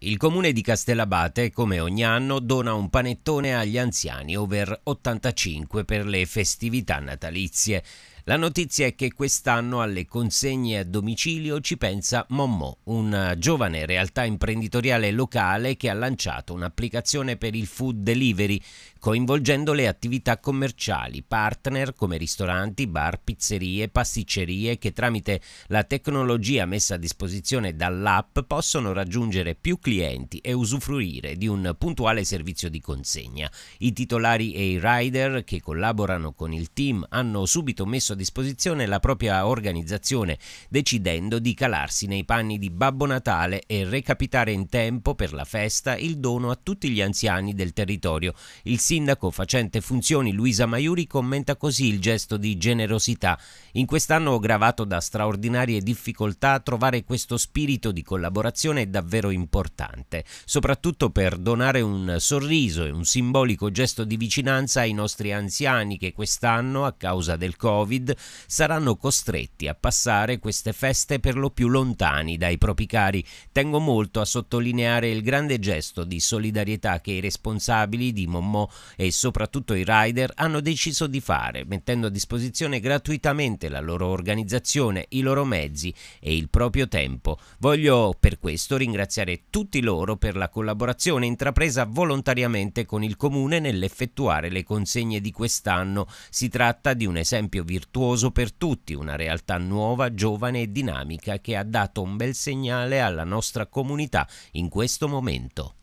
Il comune di Castellabate, come ogni anno, dona un panettone agli anziani over 85 per le festività natalizie. La notizia è che quest'anno alle consegne a domicilio ci pensa Mommo, una eh, giovane realtà imprenditoriale locale che ha lanciato un'applicazione per il food delivery, coinvolgendo le attività commerciali, partner come ristoranti, bar, pizzerie, pasticcerie che tramite la tecnologia messa a disposizione dall'app possono raggiungere più clienti e usufruire di un puntuale servizio di consegna. I titolari e i rider che collaborano con il team hanno subito messo disposizione la propria organizzazione, decidendo di calarsi nei panni di Babbo Natale e recapitare in tempo per la festa il dono a tutti gli anziani del territorio. Il sindaco facente funzioni Luisa Maiuri commenta così il gesto di generosità. In quest'anno gravato da straordinarie difficoltà, trovare questo spirito di collaborazione è davvero importante, soprattutto per donare un sorriso e un simbolico gesto di vicinanza ai nostri anziani che quest'anno, a causa del Covid, Covid saranno costretti a passare queste feste per lo più lontani dai propri cari. Tengo molto a sottolineare il grande gesto di solidarietà che i responsabili di Mommò e soprattutto i rider hanno deciso di fare, mettendo a disposizione gratuitamente la loro organizzazione, i loro mezzi e il proprio tempo. Voglio per questo ringraziare tutti loro per la collaborazione intrapresa volontariamente con il comune nell'effettuare le consegne di quest'anno. Si tratta di un esempio virtuoso fruttuoso per tutti, una realtà nuova, giovane e dinamica che ha dato un bel segnale alla nostra comunità in questo momento.